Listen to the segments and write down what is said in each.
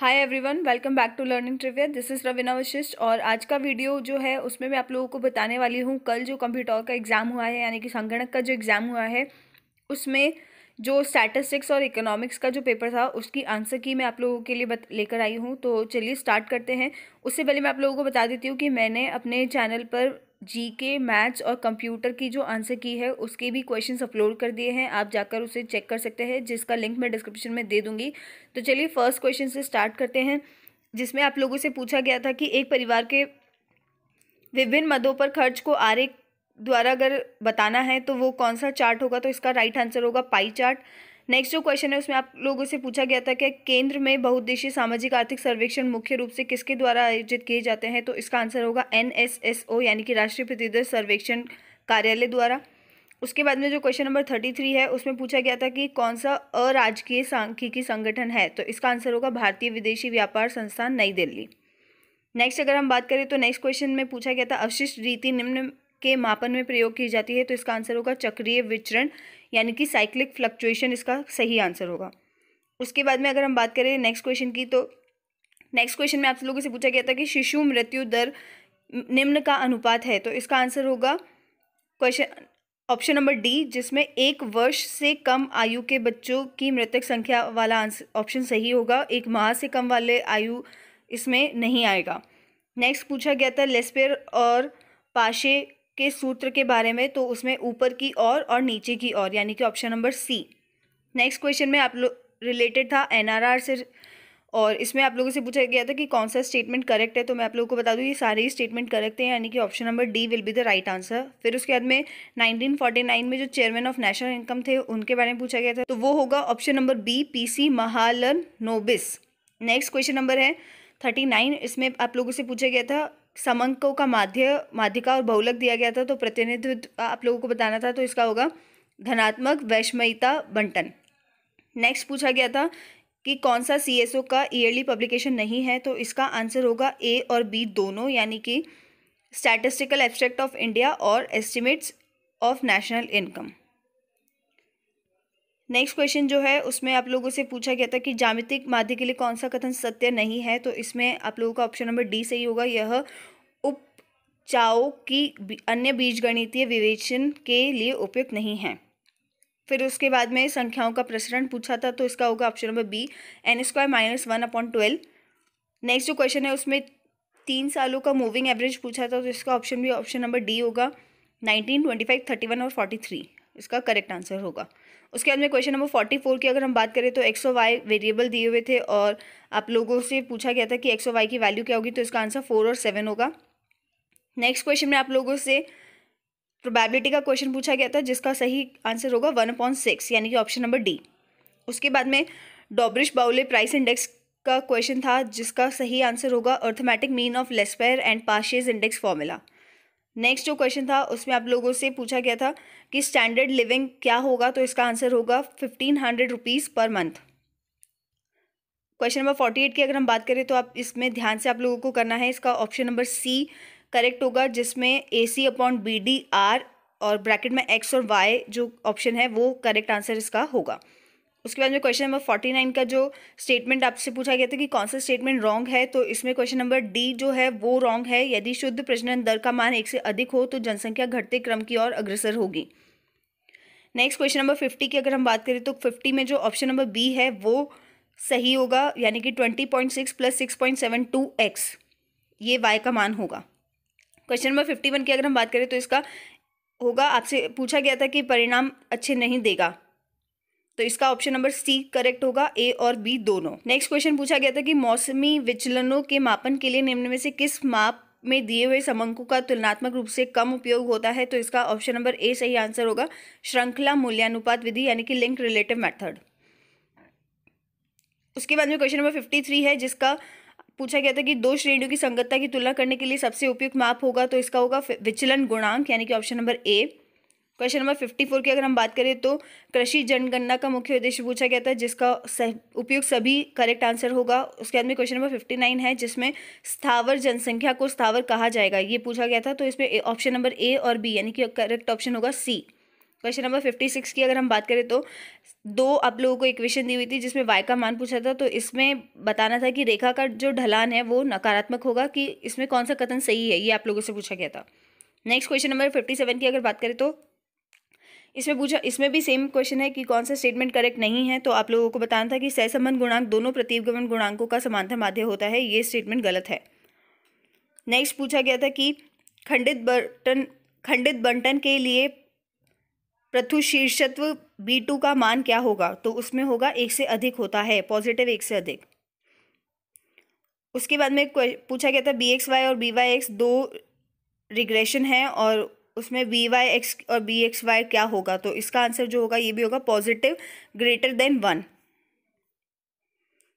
hi everyone welcome back to learning trivia this is Raveena Vashishtha और आज का वीडियो जो है उसमें मैं आप लोगों को बताने वाली हूँ कल जो कंप्यूटर का एग्ज़ाम हुआ है यानी कि संगणक का जो एग्ज़ाम हुआ है उसमें जो स्टैटिस्टिक्स और इकोनॉमिक्स का जो पेपर था उसकी आंसर की मैं आप लोगों के लिए लेकर आई हूँ तो चलिए स्टार्ट करते हैं उससे पहले मैं आप लोगों को बता देती हूँ कि मैंने अपने चैनल पर जीके मैथ्स और कंप्यूटर की जो आंसर की है उसके भी क्वेश्चंस अपलोड कर दिए हैं आप जाकर उसे चेक कर सकते हैं जिसका लिंक मैं डिस्क्रिप्शन में दे दूंगी तो चलिए फर्स्ट क्वेश्चन से स्टार्ट करते हैं जिसमें आप लोगों से पूछा गया था कि एक परिवार के विभिन्न मदों पर खर्च को आर द्वारा अगर बताना है तो वो कौन सा चार्ट होगा तो इसका राइट आंसर होगा पाई चार्ट नेक्स्ट जो क्वेश्चन है उसमें आप लोगों से पूछा गया था कि केंद्र में बहुउद्देशीय सामाजिक आर्थिक सर्वेक्षण मुख्य रूप से किसके द्वारा आयोजित किए जाते हैं तो इसका आंसर होगा एन यानी कि राष्ट्रीय प्रतिदर्श सर्वेक्षण कार्यालय द्वारा उसके बाद में जो क्वेश्चन नंबर थर्टी थ्री है उसमें पूछा गया था कि कौन सा अराजकीय सांख्यिकी संगठन है तो इसका आंसर होगा भारतीय विदेशी व्यापार संस्थान नई दिल्ली नेक्स्ट अगर हम बात करें तो नेक्स्ट क्वेश्चन में पूछा गया था अवशिष्ट रीति निम्न के मापन में प्रयोग की जाती है तो इसका आंसर होगा चक्रीय विचरण यानी कि साइक्लिक फ्लक्चुएशन इसका सही आंसर होगा उसके बाद में अगर हम बात करें नेक्स्ट क्वेश्चन की तो नेक्स्ट क्वेश्चन में आप लोगों से पूछा गया था कि शिशु मृत्यु दर निम्न का अनुपात है तो इसका आंसर होगा क्वेश्चन ऑप्शन नंबर डी जिसमें एक वर्ष से कम आयु के बच्चों की मृतक संख्या वाला आंसर ऑप्शन सही होगा एक माह से कम वाले आयु इसमें नहीं आएगा नेक्स्ट पूछा गया था लेस्पेयर और पाशे के सूत्र के बारे में तो उसमें ऊपर की ओर और नीचे की ओर यानी कि option number C next question में आप लोग रिलेटेड था एनआरआर से और इसमें आप लोगों से पूछा गया था कि कौन सा स्टेटमेंट करेक्ट है तो मैं आप लोगों को बता दूँ ये सारे ही स्टेटमेंट करेक्ट हैं यानी कि option number D will be the right answer फिर उसके बाद में 1949 में जो चेयरमैन ऑफ नेशनल इनकम थे उनके बारे में पूछा गया था तो वो होगा option number B C Mahalanobis next question number है थर्टी नाइन इसमें आप लोगों से पूछा गया था समंकों का माध्य माध्यिका और बहुलक दिया गया था तो प्रतिनिधित्व आप लोगों को बताना था तो इसका होगा धनात्मक वैश्मयिता बंटन नेक्स्ट पूछा गया था कि कौन सा सी एस ओ का ईयरली पब्लिकेशन नहीं है तो इसका आंसर होगा ए और बी दोनों यानी कि स्टैटिस्टिकल एब्स्ट्रैक्ट ऑफ इंडिया और estimates of national income next question जो है उसमें आप लोगों से पूछा गया था कि जामितिक माध्य के लिए कौन सा कथन सत्य नहीं है तो इसमें आप लोगों का ऑप्शन नंबर डी सही होगा यह चाओ की अन्य बीजगणितीय विवेचन के लिए उपयुक्त नहीं है फिर उसके बाद में संख्याओं का प्रसरण पूछा था तो इसका होगा option number B N square minus one upon twelve next जो क्वेश्चन है उसमें तीन सालों का मूविंग एवरेज पूछा था तो इसका ऑप्शन भी ऑप्शन नंबर डी होगा nineteen twenty five thirty one और फोर्टी थ्री इसका करेक्ट आंसर होगा उसके बाद में क्वेश्चन नंबर फोर्टी फोर की अगर हम बात करें तो एक्सो वाई वेरिएबल दिए हुए थे और आप लोगों से पूछा गया था कि एक्सो वाई की वैल्यू क्या होगी तो इसका आंसर फोर और सेवन होगा नेक्स्ट क्वेश्चन में आप लोगों से प्रोबेबिलिटी का क्वेश्चन पूछा गया था जिसका सही आंसर होगा वन पॉइंट सिक्स यानी कि ऑप्शन नंबर डी उसके बाद में डॉब्रिश बाउले प्राइस इंडेक्स का क्वेश्चन था जिसका सही आंसर होगा arithmetic mean of Laspeyres and Paasche's index formula next जो क्वेश्चन था उसमें आप लोगों से पूछा गया था कि स्टैंडर्ड लिविंग क्या होगा तो इसका आंसर होगा fifteen hundred rupees per month question number forty eight की अगर हम बात करें तो आप इसमें ध्यान से आप लोगों को करना है इसका ऑप्शन नंबर सी करेक्ट होगा जिसमें A C upon B D R और ब्रैकेट में एक्स और वाई जो ऑप्शन है वो करेक्ट आंसर इसका होगा उसके बाद में क्वेश्चन नंबर फोर्टी नाइन का जो स्टेटमेंट आपसे पूछा गया था कि कौन सा स्टेटमेंट रॉन्ग है तो इसमें क्वेश्चन नंबर डी जो है वो रॉन्ग है यदि शुद्ध प्रजनन दर का मान एक से अधिक हो तो जनसंख्या घटते क्रम की ओर अग्रसर होगी नेक्स्ट क्वेश्चन नंबर फिफ्टी की अगर हम बात करें तो फिफ्टी में जो ऑप्शन नंबर बी है वो सही होगा यानी कि twenty point six plus six point seven two X ये वाई का मान होगा क्वेश्चन नंबर फिफ्टी वन की अगर हम बात करें तो इसका होगा आपसे पूछा गया था कि परिणाम अच्छे नहीं देगा तो इसका ऑप्शन नंबर सी करेक्ट होगा ए और बी दोनों नेक्स्ट क्वेश्चन पूछा गया था कि मौसमी विचलनों के मापन के लिए निम्न में से किस माप में दिए हुए समंकों का तुलनात्मक रूप से कम उपयोग होता है तो इसका ऑप्शन नंबर ए सही आंसर होगा श्रृंखला मूल्यानुपात विधि यानी कि लिंक रिलेटिव मेथड उसके बाद में क्वेश्चन नंबर फिफ्टी थ्री है जिसका पूछा गया था कि दो श्रेणियों की संगतता की तुलना करने के लिए सबसे उपयुक्त माप होगा तो इसका होगा विचलन गुणांक यानी कि option number A question number fifty four की अगर हम बात करें तो कृषि जनगणना का मुख्य उद्देश्य पूछा गया था जिसका उपयोग सभी करेक्ट आंसर होगा उसके बाद में क्वेश्चन नंबर फिफ्टी नाइन है जिसमें स्थावर जनसंख्या को स्थावर कहा जाएगा ये पूछा गया था तो इसमें ऑप्शन नंबर ए और बी यानी कि करेक्ट ऑप्शन होगा C question number fifty six की अगर हम बात करें तो दो आप लोगों को इक्वेशन दी हुई थी जिसमें वाई का मान पूछा था तो इसमें बताना था कि रेखा का जो ढलान है वो नकारात्मक होगा कि इसमें कौन सा कथन सही है ये आप लोगों से पूछा गया था next question number fifty seven की अगर बात करें तो इसमें पूछा इसमें भी सेम क्वेश्चन है कि कौन सा स्टेटमेंट करेक्ट नहीं है तो आप लोगों को बताना था कि सहसंबंध गुणांक दोनों प्रतिगमन गुणांकों का समानता माध्य होता है ये स्टेटमेंट गलत है नेक्स्ट पूछा गया था कि खंडित बर्टन खंडित बंटन के लिए पृथु शीर्षत्व बी टू का मान क्या होगा तो उसमें होगा एक से अधिक होता है पॉजिटिव एक से अधिक उसके बाद में पूछा गया था बी एक्स वाई और बी वाई एक्स दो रिग्रेशन है और उसमें बी वाई एक्स और बी एक्स वाई क्या होगा तो इसका आंसर जो होगा ये भी होगा positive greater than one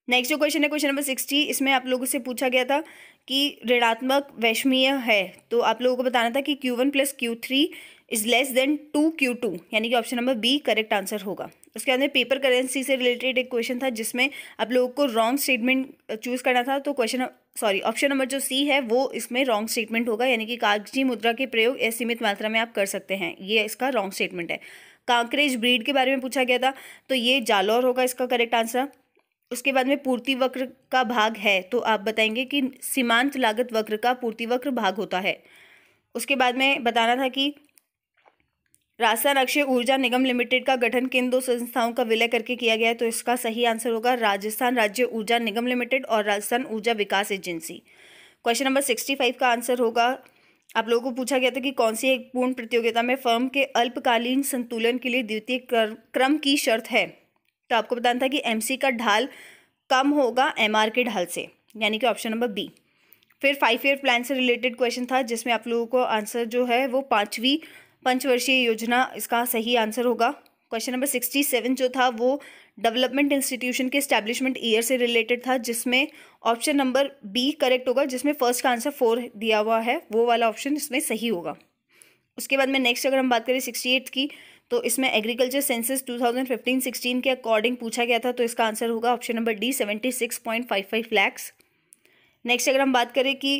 next जो क्वेश्चन है क्वेश्चन नंबर सिक्सटी इसमें आप लोगों से पूछा गया था कि ऋणात्मक वैषमीय है तो आप लोगों को बताना था कि Q one plus Q three is less than two Q two यानी कि option number B correct answer होगा उसके अंदर पेपर करेंसी से रिलेटेड एक क्वेश्चन था जिसमें आप लोगों को रॉन्ग स्टेटमेंट चूज़ करना था तो क्वेश्चन सॉरी ऑप्शन नंबर जो सी है वो इसमें रॉन्ग स्टेटमेंट होगा यानी कि कागजी मुद्रा के प्रयोग असीमित मात्रा में आप कर सकते हैं ये इसका रॉन्ग स्टेटमेंट है कांकरेज ब्रीड के बारे में पूछा गया था तो ये जालौर होगा इसका करेक्ट आंसर उसके बाद में पूर्ति वक्र का भाग है तो आप बताएंगे कि सीमांत लागत वक्र का पूर्ति वक्र भाग होता है उसके बाद में बताना था कि राजस्थान अक्षय ऊर्जा निगम लिमिटेड का गठन किन दो संस्थाओं का विलय करके किया गया है तो इसका सही आंसर होगा राजस्थान राज्य ऊर्जा निगम लिमिटेड और Rajasthan Urja Vikas agency question number sixty five का आंसर होगा आप लोगों को पूछा गया था कि कौन सी एक पूर्ण प्रतियोगिता में फर्म के अल्पकालीन संतुलन के लिए द्वितीय क्रम की शर्त है तो आपको बताना था कि एम का ढाल कम होगा एम के ढाल से यानी कि ऑप्शन नंबर बी फिर फाइव ईयर प्लान से रिलेटेड क्वेश्चन था जिसमें आप लोगों को आंसर जो है वो पाँचवीं पंचवर्षीय योजना इसका सही आंसर होगा क्वेश्चन नंबर सिक्सटी सेवन जो था वो डेवलपमेंट इंस्टीट्यूशन के स्टैब्लिशमेंट ईयर से रिलेटेड था जिसमें ऑप्शन नंबर बी करेक्ट होगा जिसमें फर्स्ट का आंसर फोर दिया हुआ है वो वाला ऑप्शन इसमें सही होगा उसके बाद में नेक्स्ट अगर हम बात करें सिक्सटी एट की तो इसमें एग्रीकल्चर सेंसस 2015-16 के अकॉर्डिंग पूछा गया था तो इसका आंसर होगा option number D 76.55 lakhs next अगर हम बात करें कि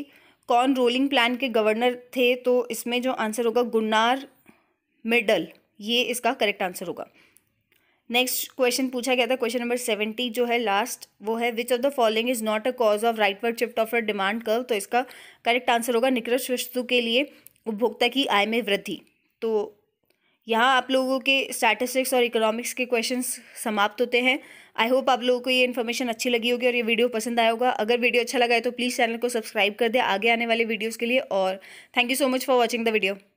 कौन रोलिंग प्लान के गवर्नर थे तो इसमें जो आंसर होगा गुन्नार मिडल ये इसका करेक्ट आंसर होगा नेक्स्ट क्वेश्चन पूछा गया था क्वेश्चन नंबर सेवेंटी जो है लास्ट वो है which of the following is not a cause of rightward shift of a demand curve तो इसका करेक्ट आंसर होगा निकृष्ट वस्तु के लिए उपभोक्ता की आय में वृद्धि तो यहाँ आप लोगों के स्टैटिस्टिक्स और इकोनॉमिक्स के क्वेश्चन समाप्त होते हैं आई होप आप लोगों को ये इन्फॉर्मेशन अच्छी लगी होगी और ये वीडियो पसंद आया होगा अगर वीडियो अच्छा लगा है तो प्लीज़ चैनल को सब्सक्राइब कर दे आगे आने वाले वीडियोज़ के लिए और thank you so much for watching the video